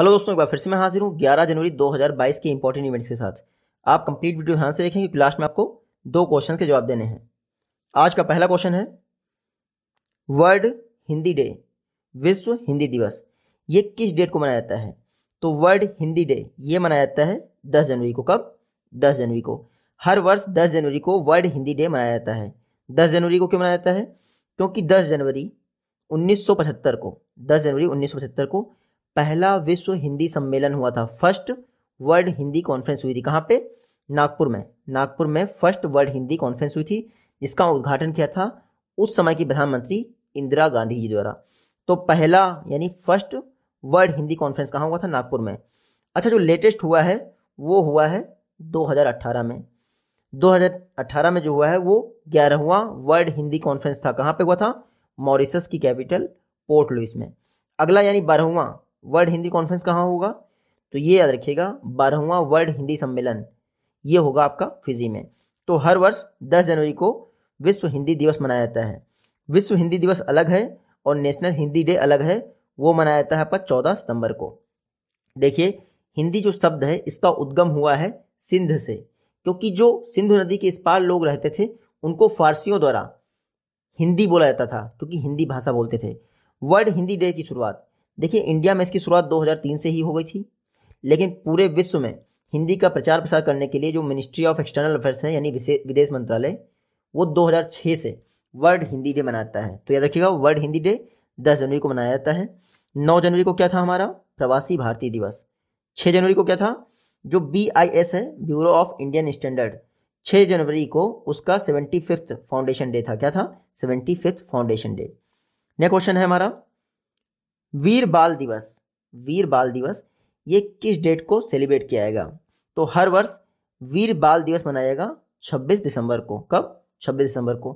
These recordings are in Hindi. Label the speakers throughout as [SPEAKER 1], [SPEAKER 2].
[SPEAKER 1] हेलो दोस्तों एक बार फिर से मैं हाजिर हूँ 11 जनवरी 2022 के इंपॉर्टेंट इवेंट्स के साथ आप कंप्लीट वीडियो ध्यान से देखेंगे लास्ट में आपको दो क्वेश्चन के जवाब देने हैं आज का पहला क्वेश्चन है वर्ल्ड हिंदी डे विश्व हिंदी दिवस ये किस डेट को मनाया जाता है तो वर्ल्ड हिंदी डे ये मनाया जाता है दस जनवरी को कब दस जनवरी को हर वर्ष दस जनवरी को वर्ल्ड हिंदी डे मनाया जाता है दस जनवरी को क्यों मनाया जाता है क्योंकि दस जनवरी 1975 को 10 जनवरी 1975 को पहला विश्व हिंदी सम्मेलन हुआ था फर्स्ट वर्ल्ड हिंदी कॉन्फ्रेंस हुई थी कहाँ पे नागपुर में नागपुर में फर्स्ट वर्ल्ड हिंदी कॉन्फ्रेंस हुई थी जिसका उद्घाटन किया था उस समय की प्रधानमंत्री इंदिरा गांधी जी द्वारा तो पहला यानी फर्स्ट वर्ल्ड हिंदी कॉन्फ्रेंस कहाँ हुआ था नागपुर में अच्छा जो लेटेस्ट हुआ है वो हुआ है 2018 में 2018 में जो हुआ है वो ग्यारहवा वर्ल्ड हिंदी कॉन्फ्रेंस था कहाँ पे हुआ था मॉरिसस की कैपिटल पोर्ट लुइस में अगला यानी बारहवा वर्ल्ड हिंदी कॉन्फ्रेंस कहाँ होगा तो ये याद रखिएगा बारहवा वर्ल्ड हिंदी सम्मेलन ये होगा आपका फिजी में तो हर वर्ष दस जनवरी को विश्व हिंदी दिवस मनाया जाता है विश्व हिंदी दिवस अलग है और नेशनल हिंदी डे अलग है वो मनाया जाता है आपका चौदह सितंबर को देखिए हिंदी जो शब्द है इसका उद्गम हुआ है सिंध से क्योंकि जो सिंधु नदी के इस पार लोग रहते थे उनको फारसियों द्वारा हिंदी बोला जाता था क्योंकि हिंदी भाषा बोलते थे वर्ल्ड हिंदी डे की शुरुआत देखिए इंडिया में इसकी शुरुआत 2003 से ही हो गई थी लेकिन पूरे विश्व में हिंदी का प्रचार प्रसार करने के लिए जो मिनिस्ट्री ऑफ एक्सटर्नल अफेयर्स है यानी विदेश मंत्रालय वो 2006 से वर्ल्ड हिंदी डे मनाता है तो याद रखिएगा वर्ल्ड हिंदी डे दस जनवरी को मनाया जाता है नौ जनवरी को क्या था हमारा प्रवासी भारतीय दिवस छः जनवरी को क्या था जो बी है ब्यूरो ऑफ इंडियन स्टैंडर्ड छः जनवरी को उसका सेवेंटी फिफ्थ फाउंडेशन डे था क्या था seventy fifth foundation day next question है हमारा वीर बाल दिवस वीर बाल दिवस ये किस डेट को सेलिब्रेट किया जाएगा तो हर वर्ष वीर बाल दिवस मनाया जाएगा 26 दिसंबर को कब 26 दिसंबर को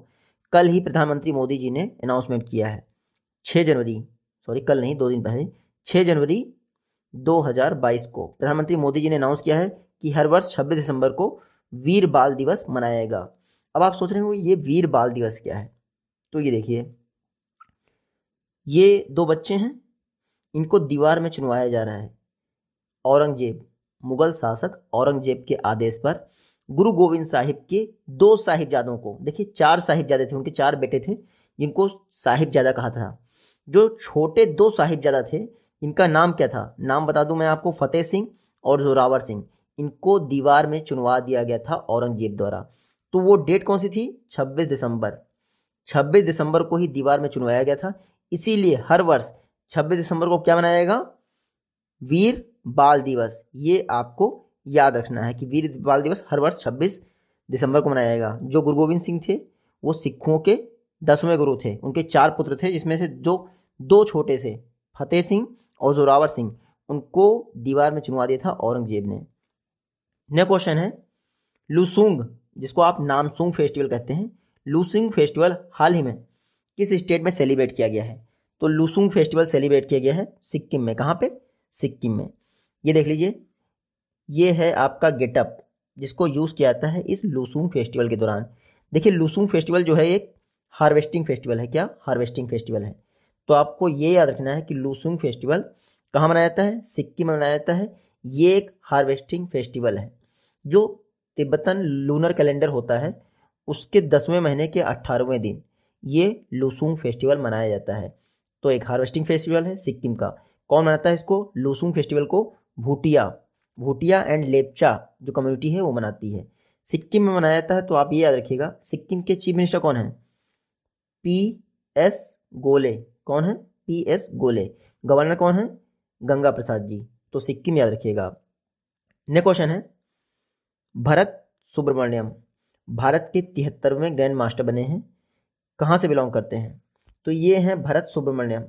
[SPEAKER 1] कल ही प्रधानमंत्री मोदी जी ने अनाउंसमेंट किया है 6 जनवरी सॉरी कल नहीं दो दिन पहले 6 जनवरी 2022 को प्रधानमंत्री मोदी जी ने अनाउंस किया है कि हर वर्ष 26 दिसंबर को वीर बाल दिवस मनाया जाएगा अब आप सोच रहे हो ये वीर बाल दिवस क्या है तो ये देखिए ये दो बच्चे हैं इनको दीवार में चुनवाया जा रहा है औरंगजेब मुगल शासक औरंगजेब के आदेश पर गुरु गोविंद साहिब के दो साहिबजादों को देखिए चार साहिबजादे थे उनके चार बेटे थे जिनको साहिबजादा कहा था जो छोटे दो साहिबजादा थे इनका नाम क्या था नाम बता दूं मैं आपको फतेह सिंह और जोरावर सिंह इनको दीवार में चुनवा दिया गया था औरंगजेब द्वारा तो वो डेट कौन सी थी 26 दिसंबर 26 दिसंबर को ही दीवार में चुनवाया गया था इसीलिए हर वर्ष छब्बीस दिसंबर को क्या मनाया जाएगा वीर बाल दिवस ये आपको याद रखना है कि वीर बाल दिवस हर वर्ष छब्बीस दिसंबर को मनाया जाएगा जो गुरु गोविंद सिंह थे वो सिखों के दसवें गुरु थे उनके चार पुत्र थे जिसमें से जो दो छोटे से फतेह सिंह और जोरावर सिंह उनको दीवार में चुनवा दिया था औरंगजेब ने नेक्स्ट क्वेश्चन है लुसुंग जिसको आप नामसुंग फेस्टिवल कहते हैं लुसुंग फेस्टिवल हाल ही में किस स्टेट में सेलिब्रेट किया गया है तो लुसुंग फेस्टिवल सेलिब्रेट किया गया है सिक्किम में कहाँ पे सिक्किम में ये देख लीजिए ये है आपका गेटअप जिसको यूज़ किया जाता है इस लुसुंग फेस्टिवल के दौरान देखिए लुसुंग फेस्टिवल जो है एक हार्वेस्टिंग फेस्टिवल है क्या हार्वेस्टिंग फेस्टिवल है तो आपको ये याद रखना है कि लुसुंग फेस्टिवल कहाँ मनाया जाता है सिक्किम में मनाया जाता है ये एक हार्वेस्टिंग फेस्टिवल है जो तिब्बतन लूनर कैलेंडर होता है उसके दसवें महीने के अट्ठारहवें दिन ये लुसुंग फेस्टिवल मनाया जाता है तो एक हार्वेस्टिंग फेस्टिवल है सिक्किम का कौन मनाता है इसको लुसुंग फेस्टिवल को भूटिया भूटिया एंड लेपचा जो कम्युनिटी है वो मनाती है सिक्किम में मनाया जाता है तो आप ये याद रखिएगा सिक्किम के चीफ मिनिस्टर कौन है पी एस गोले कौन है पी एस गोले गवर्नर कौन है गंगा प्रसाद जी तो सिक्किम याद रखिएगा आप नेक्स्ट क्वेश्चन है भरत सुब्रमण्यम भारत के तिहत्तरवें ग्रैंड मास्टर बने हैं कहाँ से बिलोंग करते हैं तो ये हैं भरत सुब्रमण्यम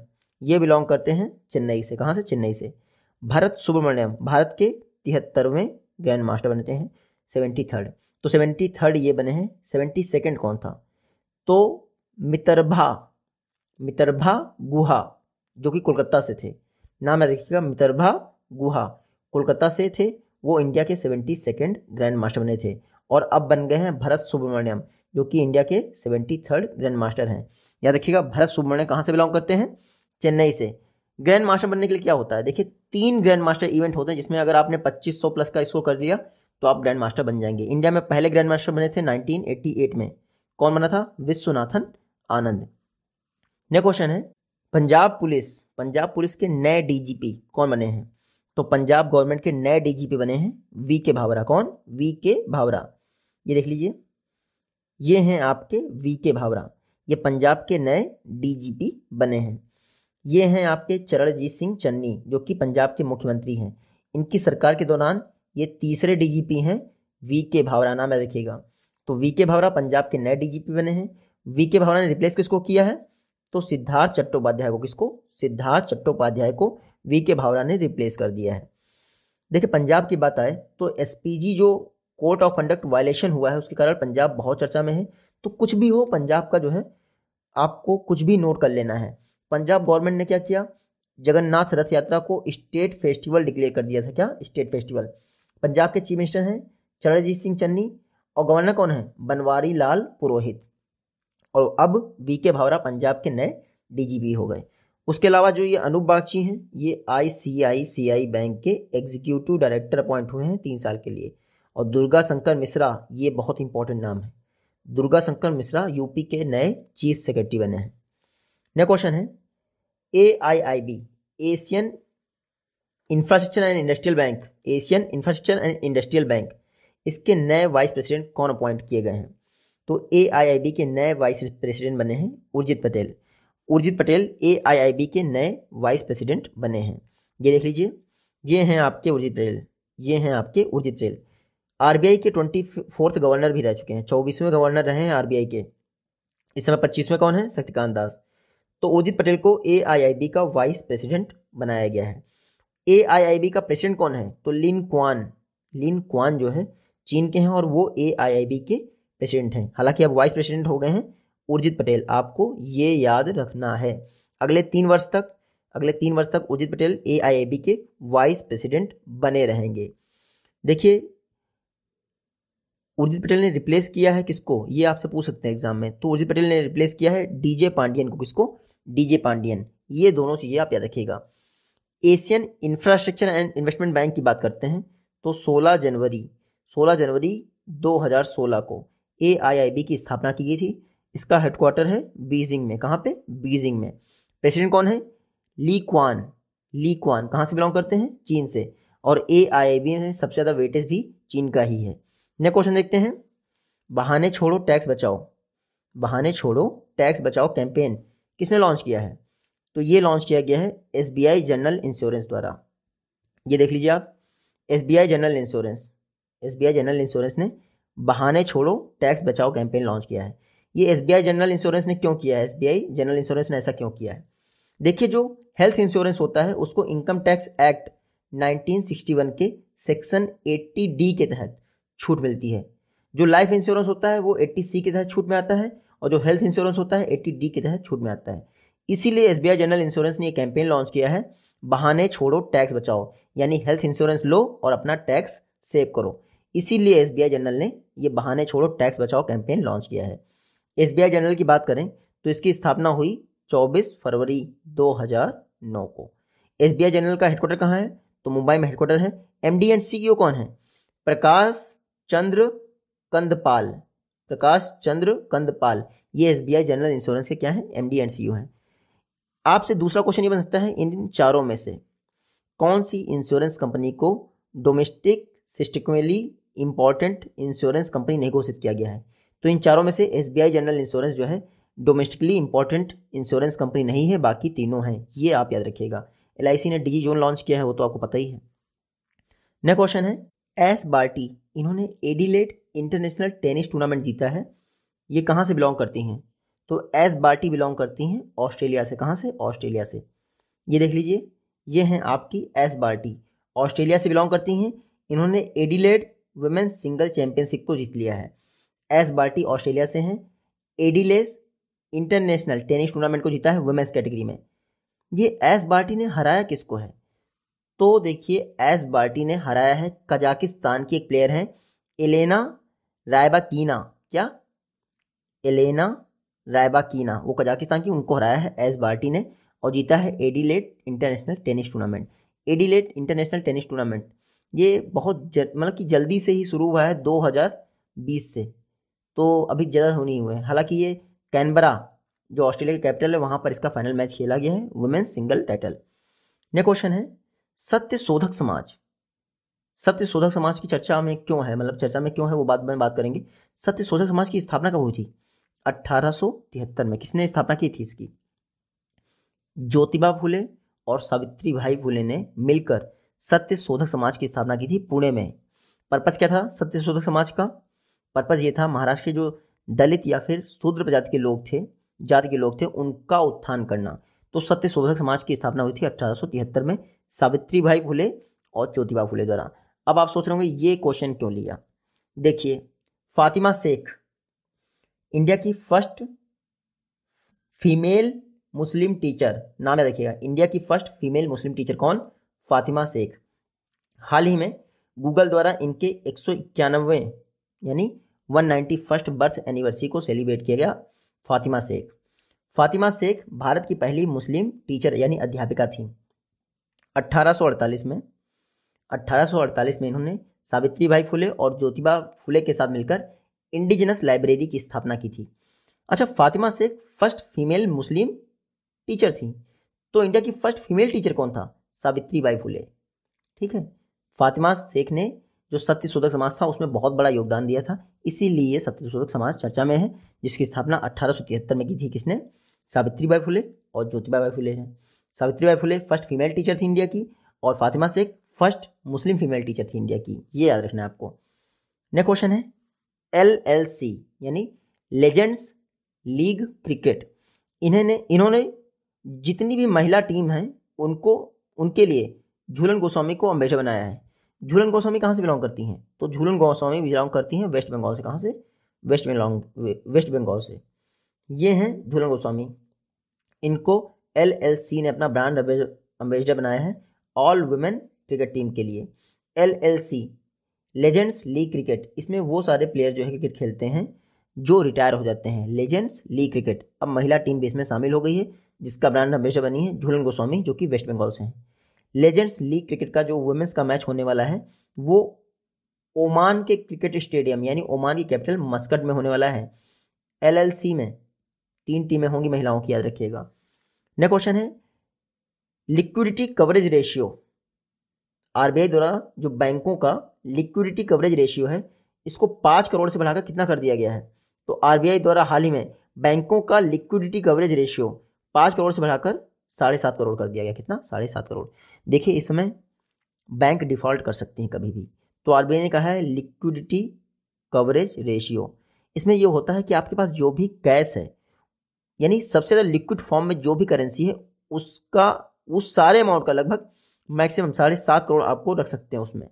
[SPEAKER 1] ये बिलोंग करते हैं चेन्नई से कहाँ से चेन्नई से भरत सुब्रमण्यम भारत के तिहत्तरवें ग्रैंड मास्टर बनते हैं सेवेंटी थर्ड तो सेवेंटी थर्ड ये बने हैं सेवेंटी सेकेंड कौन था तो मितरभा मितरभा गुहा जो कि कोलकाता से थे नाम याद रखिएगा मितरभा गुहा कोलकाता से थे वो इंडिया के सेवेंटी सेकेंड ग्रैंड मास्टर बने थे और अब बन गए हैं भरत सुब्रमण्यम जो कि इंडिया के सेवेंटी थर्ड ग्रैंड मास्टर हैं याद रखिएगा भरत सुब्रमण्य कहाँ से बिलोंग करते हैं चेन्नई से ग्रैंड मास्टर बनने के लिए क्या होता है देखिए तीन ग्रैंड मास्टर इवेंट होते हैं जिसमें अगर आपने 2500 प्लस का स्कोर कर लिया तो आप ग्रैंड मास्टर बन जाएंगे इंडिया में पहले ग्रैंड मास्टर बने थे 1988 में कौन बना था विश्वनाथन आनंद नेक्स्ट क्वेश्चन है पंजाब पुलिस पंजाब पुलिस के नए डीजीपी कौन बने हैं तो पंजाब गवर्नमेंट के नए डीजीपी बने हैं वी के भावरा कौन वी के भावरा ये देख लीजिए ये हैं आपके वी के भावरा ये पंजाब के नए डीजीपी बने हैं ये हैं आपके चरणजीत सिंह चन्नी जो कि पंजाब के मुख्यमंत्री हैं इनकी सरकार के दौरान ये तीसरे डीजीपी हैं वी के भावरा नाम याद रखिएगा तो वी के भावरा पंजाब के नए डीजीपी बने हैं वी के भावरा ने रिप्लेस किसको किया है तो सिद्धार्थ चट्टोपाध्याय को किसको सिद्धार्थ चट्टोपाध्याय को वी के भावरा ने रिप्लेस कर दिया है देखिए पंजाब की बात आए तो एसपीजी जो कोड ऑफ कंडक्ट वायलेशन हुआ है उसके कारण पंजाब बहुत चर्चा में है तो कुछ भी हो पंजाब का जो है आपको कुछ भी नोट कर लेना है पंजाब गवर्नमेंट ने क्या किया जगन्नाथ रथ यात्रा को स्टेट फेस्टिवल डिक्लेयर कर दिया था क्या स्टेट फेस्टिवल पंजाब के चीफ मिनिस्टर हैं चरणजीत सिंह चन्नी और गवर्नर कौन है बनवारी लाल पुरोहित और अब वी के भावरा पंजाब के नए डीजीपी हो गए उसके अलावा जो ये अनूप बागची हैं ये आई बैंक के एग्जीक्यूटिव डायरेक्टर अपॉइंट हुए हैं तीन साल के लिए और दुर्गा शंकर मिश्रा ये बहुत इंपॉर्टेंट नाम है दुर्गा शंकर मिश्रा यूपी के नए चीफ सेक्रेटरी बने हैं नया क्वेश्चन है A I I B Asian infrastructure and industrial bank Asian infrastructure and industrial bank इसके नए वाइस प्रेसिडेंट कौन अपॉइंट किए गए हैं तो ए आई आई बी के नए वाइस प्रेसिडेंट बने हैं Urjit Patel Urjit Patel A I I B के नए वाइस प्रेसिडेंट बने हैं ये देख लीजिए ये हैं आपके उर्जित पटेल ये हैं आपके उर्जित पटेल आर के ट्वेंटी फोर्थ गवर्नर भी रह चुके हैं चौबीसवें गवर्नर रहे हैं आर के इस समय पच्चीसवें कौन है शक्तिकांत दास तो उदित पटेल को ए का वाइस प्रेसिडेंट बनाया गया है ए का प्रेसिडेंट कौन है तो लिन क्वान लिन क्वान जो है चीन के हैं और वो ए के प्रेसिडेंट हैं हालांकि अब वाइस प्रेसिडेंट हो गए हैं उर्जित पटेल आपको ये याद रखना है अगले तीन वर्ष तक अगले तीन वर्ष तक उर्जित पटेल ए के वाइस प्रेसिडेंट बने रहेंगे देखिए उर्जित पटेल ने रिप्लेस किया है किसको ये आपसे पूछ सकते हैं एग्जाम में तो उर्जित पटेल ने रिप्लेस किया है डीजे पांडियन को किसको डीजे पांडियन ये दोनों चीज़ें आप याद रखिएगा Asian infrastructure and investment bank की बात करते हैं तो 16 जनवरी 16 जनवरी 2016 को ए की स्थापना की गई थी इसका हेडक्वार्टर है बीजिंग में कहाँ पे बीजिंग में प्रेसिडेंट कौन है ली क्वान ली क्वान कहाँ से बिलोंग करते हैं चीन से और ए आई आई बी में सबसे ज़्यादा वेटेज भी चीन का ही है नेक्स्ट क्वेश्चन देखते हैं बहाने छोड़ो टैक्स बचाओ बहाने छोड़ो टैक्स बचाओ कैंपेन किसने लॉन्च किया है तो ये लॉन्च किया गया है एस जनरल इंश्योरेंस द्वारा ये देख लीजिए आप S general insurance S general insurance ने बहाने छोड़ो टैक्स बचाओ कैंपेन लॉन्च किया है ये एस जनरल इंश्योरेंस ने क्यों किया है एस जनरल इंश्योरेंस ने ऐसा क्यों किया है देखिए जो हेल्थ इंश्योरेंस होता है उसको इनकम टैक्स एक्ट 1961 के सेक्शन 80 डी के तहत छूट मिलती है जो लाइफ इंश्योरेंस होता है वो एट्टी सी के तहत छूट में आता है और जो हेल्थ इंश्योरेंस होता है एट्टी डी के तहत छूट में आता है इसीलिए एस जनरल इंश्योरेंस ने ये कैंपेन लॉन्च किया है बहाने छोड़ो टैक्स बचाओ यानी हेल्थ इंश्योरेंस लो और अपना टैक्स सेव करो इसीलिए एस जनरल ने ये बहाने छोड़ो टैक्स बचाओ कैंपेन लॉन्च किया है एस जनरल की बात करें तो इसकी स्थापना हुई 24 फरवरी 2009 को एस जनरल का हेडक्वार्टर कहाँ है तो मुंबई में हेडक्वार्टर है एम एंड सी कौन है प्रकाश चंद्र कंदपाल प्रकाश चंद्र कंदपाल ये एस जनरल इंश्योरेंस के क्या है M D N C U है आपसे दूसरा क्वेश्चन ये बन सकता है इन चारों में से कौन सी इंश्योरेंस कंपनी को domestic systemically important insurance company नहीं घोषित किया गया है तो इन चारों में से एस जनरल इंश्योरेंस जो है डोमेस्टिकली इंपॉर्टेंट इंश्योरेंस कंपनी नहीं है बाकी तीनों हैं ये आप याद रखिएगा एल ने डिजी जोन लॉन्च किया है वो तो आपको पता ही है नेक्स्ट क्वेश्चन है एस बार्टी इन्होंने एडिलेट इंटरनेशनल टेनिस टूर्नामेंट जीता है ये कहाँ से बिलोंग करती हैं तो एस बार्टी बिलोंग करती हैं ऑस्ट्रेलिया से कहाँ से ऑस्ट्रेलिया से ये देख लीजिए ये हैं आपकी एस बार्टी ऑस्ट्रेलिया से बिलोंग करती हैं इन्होंने एडिलेड वुमेन्स सिंगल चैंपियनशिप को जीत लिया है एस बार्टी ऑस्ट्रेलिया से हैं एडिलेस इंटरनेशनल टेनिस टूर्नामेंट को जीता है वुमेन्स कैटेगरी में ये एस बार्टी ने हराया किसको है तो देखिए एस बार्टी ने हराया है कजाकिस्तान की एक प्लेयर हैं एलेना रायबाकीना क्या एलेना रायबाकीना वो कजाकिस्तान की उनको हराया है एस बार्टी ने और जीता है Adelaide international tennis tournament Adelaide international tennis tournament ये बहुत मतलब कि जल्दी से ही शुरू हुआ है 2020 से तो अभी ज़्यादा तो नहीं हुए हालांकि ये कैनबरा जो ऑस्ट्रेलिया के कैपिटल है वहाँ पर इसका फाइनल मैच खेला गया है women's single title next question है सत्य शोधक समाज सत्य शोधक समाज की चर्चा में क्यों है मतलब चर्चा में क्यों है वो बात में बात करेंगे सत्य शोधक समाज की स्थापना कब हुई थी अठारह में किसने स्थापना की थी इसकी ज्योतिबा फुले और सावित्री भाई फुले ने मिलकर सत्य शोधक समाज की स्थापना की थी पुणे में पर्पज क्या था सत्य शोधक समाज का पर्पज ये था महाराष्ट्र के जो दलित या फिर शूद्र प्रजाति के लोग थे जाति के लोग थे उनका उत्थान करना तो सत्य शोधक समाज की स्थापना हुई थी अठारह में सावित्री भाई फुले और ज्योतिबा फुले द्वारा अब आप सोच रहे होंगे ये क्वेश्चन क्यों लिया देखिए फातिमा शेख इंडिया की फर्स्ट फीमेल मुस्लिम टीचर नाम है रखिएगा इंडिया की फर्स्ट फीमेल मुस्लिम टीचर कौन फातिमा शेख हाल ही में गूगल द्वारा इनके एक सौ इक्यानवे यानी one ninety first birth anniversary को सेलिब्रेट किया गया फातिमा शेख फातिमा शेख भारत की पहली मुस्लिम टीचर यानी अध्यापिका थी 1848 में 1848 में इन्होंने सावित्री बाई फुले और ज्योतिबा फुले के साथ मिलकर इंडिजिनस लाइब्रेरी की स्थापना की थी अच्छा Fatima Shaikh first female Muslim teacher थी तो इंडिया की फर्स्ट फीमेल टीचर कौन था सावित्री बाई फुले ठीक है फातिमा शेख ने जो सत्य शोधक समाज था उसमें बहुत बड़ा योगदान दिया था इसीलिए सत्य शोधक समाज चर्चा में है जिसकी स्थापना अठारह में की थी किसने सावित्री बाई फुले और ज्योतिबा बाई फुले हैं Savitribai Phule first female teacher थी इंडिया की और Fatima Shaikh first Muslim female teacher थी इंडिया की ये याद रखना आपको नेक्स्ट क्वेश्चन है एल एल सी यानी लेजेंड्स लीग क्रिकेट इन्होंने इन्होंने जितनी भी महिला टीम हैं उनको उनके लिए झूलन गोस्वामी को अम्बेसडर बनाया है झूलन गोस्वामी कहाँ से बिलोंग करती हैं तो झूलन गोस्वामी बिलोंग करती हैं वेस्ट बंगाल से कहाँ से वेस्ट बंगाल वेस्ट बंगाल से ये हैं झूलन गोस्वामी इनको एलएलसी ने अपना ब्रांड एम्बेसडर बनाया है ऑल वुमेन क्रिकेट टीम के लिए एलएलसी लेजेंड्स लीग क्रिकेट इसमें वो सारे प्लेयर जो है क्रिकेट खेलते हैं जो रिटायर हो जाते हैं लेजेंड्स लीग क्रिकेट अब महिला टीम भी इसमें शामिल हो गई है जिसका ब्रांड अम्बेसडर बनी है झूलन गोस्वामी जो कि वेस्ट बंगाल से हैं लेजेंड्स लीग क्रिकेट का जो वुमेंस का मैच होने वाला है वो ओमान के क्रिकेट स्टेडियम यानी ओमान की कैपिटल मस्कट में होने वाला है एलएलसी में तीन टीमें होंगी महिलाओं की याद रखिएगा नेक्स्ट क्वेश्चन है लिक्विडिटी कवरेज रेशियो आरबीआई द्वारा जो बैंकों का लिक्विडिटी कवरेज रेशियो है इसको पाँच करोड़ से बढ़ाकर कितना कर दिया गया है तो आरबीआई द्वारा हाल ही में बैंकों का लिक्विडिटी कवरेज रेशियो पाँच करोड़ से बढ़ाकर साढ़े सात करोड़ कर दिया गया कितना साढ़े सात करोड़ देखिए इस समय बैंक डिफॉल्ट कर सकते हैं कभी भी तो आरबीआई ने कहा है लिक्विडिटी कवरेज रेशियो इसमें यह होता है कि आपके पास जो भी कैश है यानी सबसे ज़्यादा लिक्विड फॉर्म में जो भी करेंसी है उसका उस सारे अमाउंट का लगभग मैक्सिमम साढ़े सात करोड़ आपको रख सकते हैं उसमें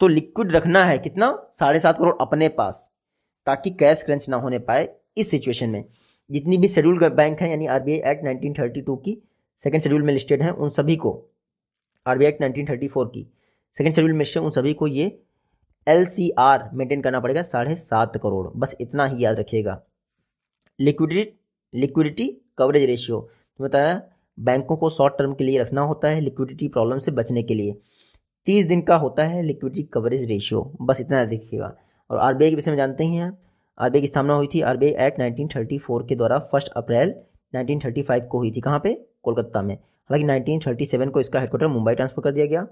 [SPEAKER 1] तो लिक्विड रखना है कितना साढ़े सात करोड़ अपने पास ताकि कैश क्रंच ना होने पाए इस सिचुएशन में जितनी भी शेड्यूल बैंक हैं यानी आरबीआई एक्ट टू की सेकेंड शेड्यूल में लिस्टेड हैं उन सभी को आरबीआई एक्ट फोर की सेकेंड शेड्यूल में लिस्टेड उन सभी को ये एल सी आर मेंटेन करना पड़ेगा साढ़े सात करोड़ बस इतना ही याद रखिएगा लिक्विडिटी लिक्विडिटी कवरेज रेशियो तो बताया बैंकों को शॉर्ट टर्म के लिए रखना होता है लिक्विडिटी प्रॉब्लम से बचने के लिए तीस दिन का होता है लिक्विडिटी कवरेज रेशियो बस इतना देखिएगा और आर के विषय में जानते ही हैं आर की स्थापना हुई थी आर एक्ट नाइनटीन के द्वारा फर्स्ट अप्रैल नाइनटीन को हुई थी कहाँ पे कोलकाता में हालांकि नाइनटीन को इसका हेडक्वार्टर मुंबई ट्रांसफर कर दिया गया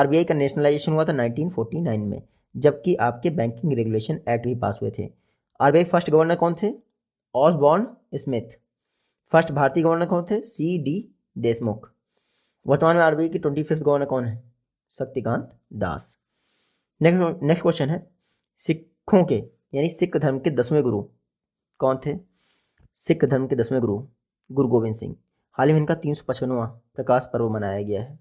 [SPEAKER 1] आर का नेशनलाइजेशन हुआ था नाइनटीन में जबकि आपके बैंकिंग रेगुलेशन एक्ट भी पास हुए थे आरबीआई फर्स्ट गवर्नर कौन थे ऑसबॉर्न स्मिथ फर्स्ट भारतीय गवर्नर कौन थे सी डी देशमुख वर्तमान में आरबीआई के ट्वेंटी फिफ्थ गवर्नर कौन है Shaktikanta Das next next question है सिखों के यानी सिख धर्म के दसवें गुरु कौन थे सिख धर्म के दसवें गुरु गुरु गोविंद सिंह हाल ही में इनका तीन सौ पचपनवा प्रकाश पर्व मनाया गया है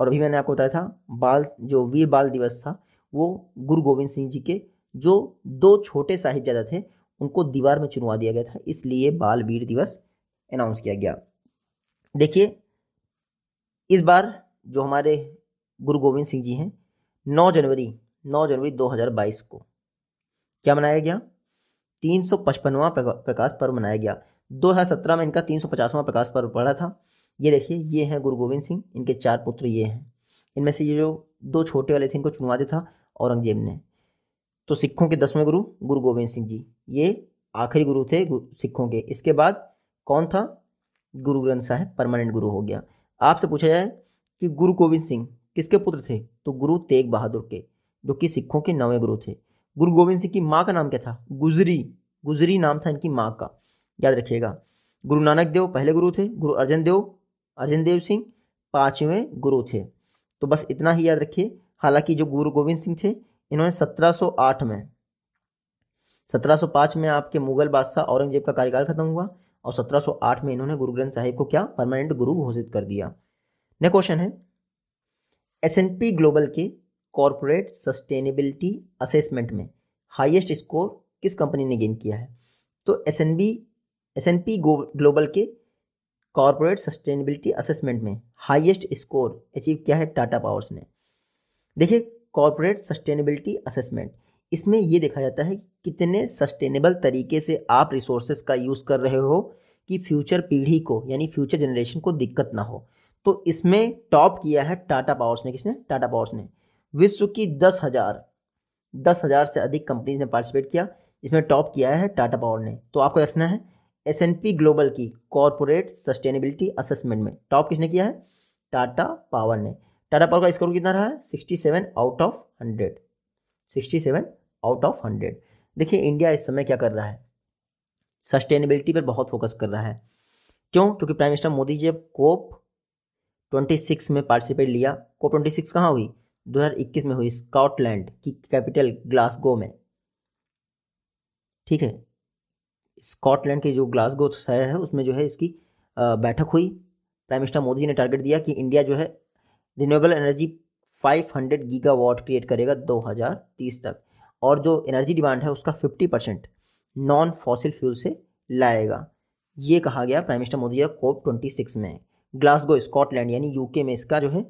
[SPEAKER 1] और अभी मैंने आपको बताया था बाल जो वीर बाल दिवस था वो गुरु गोविंद सिंह जी के जो दो छोटे साहिबजादा थे उनको दीवार में चुनवा दिया गया था इसलिए बाल वीर दिवस अनाउंस किया गया देखिए इस बार जो हमारे गुरु गोविंद सिंह जी हैं 9 जनवरी 9 जनवरी 2022 को क्या मनाया गया तीन सौ पचपनवा प्रकाश पर्व मनाया गया 2017 में इनका तीन सौ पचासवा प्रकाश पर्व पड़ा था ये देखिए ये हैं गुरु गोविंद सिंह इनके चार पुत्र ये हैं इनमें से ये जो दो छोटे वाले थे इनको चुनवा दिया था औरंगजेब ने तो सिखों के दसवें गुरु गुरु गोविंद सिंह जी ये आखिरी गुरु थे सिखों के इसके बाद कौन था गुरु ग्रंथ साहब परमानेंट गुरु हो गया आपसे पूछा जाए कि गुरु गोविंद सिंह किसके पुत्र थे तो गुरु तेग बहादुर के जो कि सिखों के नवे गुरु थे गुरु गोविंद सिंह की माँ का नाम क्या था गुजरी गुजरी नाम था इनकी माँ का याद रखिएगा गुरु नानक देव पहले गुरु थे गुरु अर्जन देव अर्जन देव सिंह पाँचवें गुरु थे तो बस इतना ही याद रखिए हालांकि जो गुरु गोविंद सिंह थे इन्होंने 1708 में 1705 में आपके मुगल बादशाह औरंगजेब का कार्यकाल खत्म हुआ और 1708 में इन्होंने गुरु ग्रंथ साहिब को क्या परमानेंट गुरु घोषित कर दिया नेक्स्ट क्वेश्चन है एस ग्लोबल के कॉरपोरेट सस्टेनेबिलिटी असेसमेंट में हाइएस्ट स्कोर किस कंपनी ने गेन किया है तो S N B S N P global के कॉरपोरेट सस्टेनेबिलिटी असेसमेंट में हाईएस्ट स्कोर अचीव किया है टाटा पावर्स ने देखिए कॉरपोरेट सस्टेनेबिलिटी असेसमेंट इसमें ये देखा जाता है कि कितने सस्टेनेबल तरीके से आप रिसोर्सेज का यूज़ कर रहे हो कि फ्यूचर पीढ़ी को यानी फ्यूचर जनरेशन को दिक्कत ना हो तो इसमें टॉप किया है टाटा पावर्स ने किसने टाटा पावर्स ने विश्व की दस हज़ार दस हज़ार से अधिक कंपनीज ने पार्टिसिपेट किया इसमें टॉप किया है टाटा पावर ने तो आपको रखना है एस एन पी ग्लोबल की कॉरपोरेट सस्टेनेबिलिटी असेसमेंट में टॉप किसने किया है टाटा पावर ने टाटा पावर का स्कोर कितना रहा है sixty seven out of hundred sixty seven out of hundred देखिए इंडिया इस समय क्या कर रहा है सस्टेनेबिलिटी पर बहुत फोकस कर रहा है क्यों क्योंकि प्राइम मिनिस्टर मोदी जी अब कोप ट्वेंटी सिक्स में पार्टिसिपेट लिया कोप ट्वेंटी सिक्स कहाँ हुई दो हज़ार इक्कीस में हुई स्कॉटलैंड की कैपिटल ग्लासगो में ठीक है स्कॉटलैंड के जो ग्लासगो शहर है उसमें जो है इसकी बैठक हुई प्राइम मिनिस्टर मोदी जी ने टारगेट दिया कि इंडिया जो है रिन्यूएबल एनर्जी 500 गीगावाट क्रिएट करेगा 2030 तक और जो एनर्जी डिमांड है उसका 50 परसेंट नॉन फॉसिल फ्यूल से लाएगा ये कहा गया प्राइम मिनिस्टर मोदी का कोप ट्वेंटी सिक्स में ग्लासगो स्कॉटलैंड यानी यूके में इसका जो है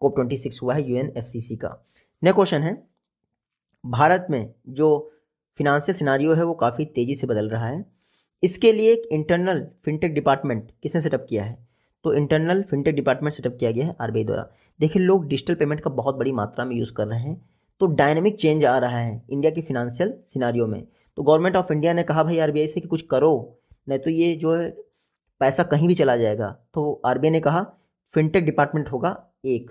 [SPEAKER 1] कोप ट्वेंटी सिक्स हुआ है सी का नेक्स्ट क्वेश्चन है भारत में जो फिनांशियल सिनारियो है वो काफ़ी तेज़ी से बदल रहा है इसके लिए एक इंटरनल फिनटेक डिपार्टमेंट किसने सेटअप किया है तो इंटरनल फिनटेक डिपार्टमेंट सेटअप किया गया है आरबीआई द्वारा देखिए लोग डिजिटल पेमेंट का बहुत बड़ी मात्रा में यूज़ कर रहे हैं तो डायनेमिक चेंज आ रहा है इंडिया के फिनेंशियल सिनारियों में तो गवर्नमेंट ऑफ इंडिया ने कहा भाई आरबीआई से कि कुछ करो नहीं तो ये जो है पैसा कहीं भी चला जाएगा तो आरबीआई ने कहा फिनटेक डिपार्टमेंट होगा एक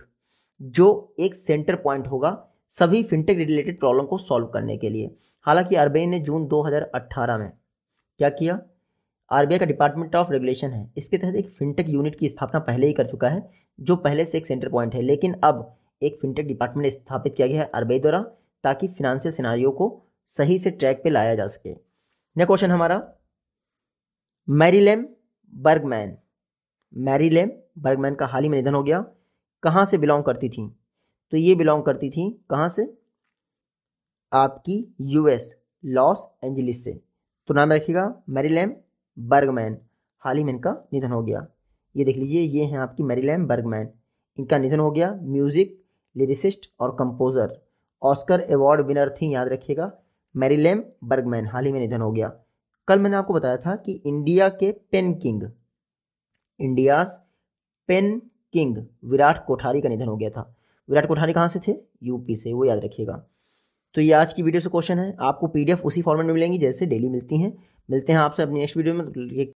[SPEAKER 1] जो एक सेंटर पॉइंट होगा सभी फिनटेक रिलेटेड प्रॉब्लम को सॉल्व करने के लिए हालांकि आरबीआई ने जून 2018 में क्या किया आरबीआई का डिपार्टमेंट ऑफ रेगुलेशन है इसके तहत एक फिनटेक यूनिट की स्थापना पहले ही कर चुका है जो पहले से एक सेंटर पॉइंट है लेकिन अब एक फिनटेक डिपार्टमेंट स्थापित किया गया है आरबीआई द्वारा ताकि फिनेंशियल सिनारियों को सही से ट्रैक पे लाया जा सके नेक्स्ट क्वेश्चन हमारा मैरीलेम बर्गमैन मैरीलेम बर्गमैन का हाल ही में निधन हो गया कहाँ से बिलोंग करती थी तो ये बिलोंग करती थी कहाँ से आपकी यूएस लॉस एंजलिस से तो नाम रखिएगा मैरीलेम बर्गमैन हाल ही में इनका निधन हो गया ये देख लीजिए ये हैं आपकी मेरीलैम बर्गमैन इनका निधन हो गया म्यूज़िक लिरिसिस्ट और कंपोज़र ऑस्कर अवार्ड विनर थी याद रखिएगा मेरीलैम बर्गमैन हाल ही में निधन हो गया कल मैंने आपको बताया था कि इंडिया के pen king India's pen king Virat Kothari का निधन हो गया था विराट कोठारी कहाँ से थे यूपी से वो याद रखिएगा तो ये आज की वीडियो से क्वेश्चन है आपको पीडीएफ उसी फॉर्मेट में मिलेंगी जैसे डेली मिलती हैं मिलते हैं आपसे अपनी नेक्स्ट वीडियो में